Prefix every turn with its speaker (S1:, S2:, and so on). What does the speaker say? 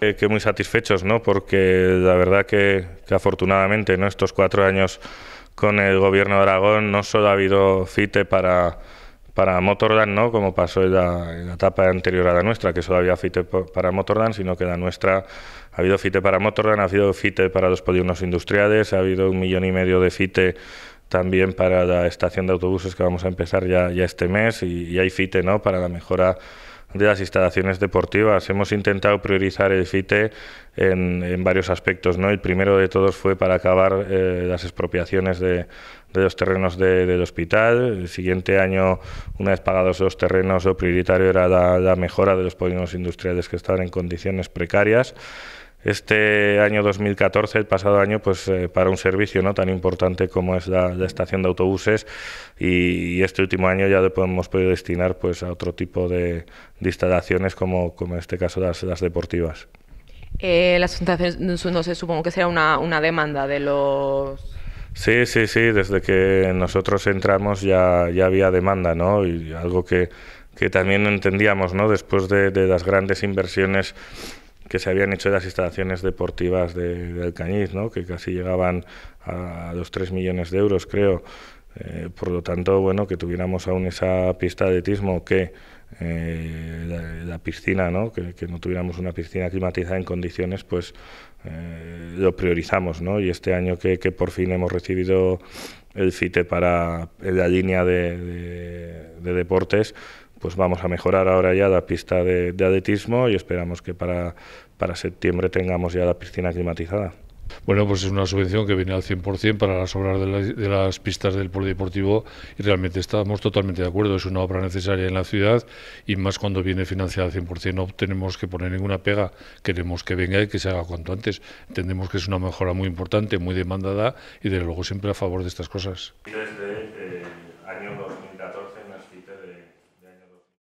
S1: Eh, que muy satisfechos, ¿no? Porque la verdad que, afortunadamente, en Estos cuatro años con el gobierno de Aragón no solo ha habido FITE para para Motorland, ¿no? como pasó en la, etapa anterior a la nuestra, que solo había FITE para Motorland, sino que la nuestra ha habido FITE para Motorland, ha habido FITE para los polígonos industriales, ha habido un millón y medio de FITE también para la estación de autobuses que vamos a empezar ya, ya este mes y, y hay FITE ¿no? para la mejora de las instalaciones deportivas. Hemos intentado priorizar el FITE en, varios aspectos. ¿no? El primero de todos fue para acabar eh, las expropiaciones de, de los terrenos del hospital. El siguiente año, una vez pagados los terrenos, lo prioritario era la, la mejora de los polígonos industriales que estaban en condiciones precarias este año 2014, el pasado año, pues eh, para un servicio no tan importante como es la, estación de autobuses y, este último año ya hemos podido destinar pues a otro tipo de, instalaciones como, como en este caso las, deportivas. Eh, las no sé, supongo que será una, una demanda de
S2: los
S1: Sí, sí, sí, desde que nosotros entramos ya, ya había demanda, ¿no? Y algo que, que también entendíamos, ¿no? Después de, de las grandes inversiones que se habían hecho las instalaciones deportivas de, Cañiz, Alcañiz, ¿no? que casi llegaban a los 3 millones de euros, creo. Eh, por lo tanto, bueno, que tuviéramos aún esa pista de atletismo que eh, la, piscina, ¿no? Que, no tuviéramos una piscina climatizada en condiciones, pues eh, lo priorizamos, ¿no? Y este año que, por fin hemos recibido el FITE para la línea de, de deportes, pues vamos a mejorar ahora ya la pista de, de atletismo y esperamos que para, para septiembre tengamos ya la piscina climatizada.
S2: Bueno, pues es una subvención que viene al 100% para las obras de, las pistas del polideportivo y realmente estamos totalmente de acuerdo. Es una obra necesaria en la ciudad y más cuando viene financiada al 100%. No tenemos que poner ninguna pega, queremos que venga y que se haga cuanto antes. Entendemos que es una mejora muy importante, muy demandada y desde luego siempre a favor de estas cosas.
S1: Desde eh, año 2014, de, de año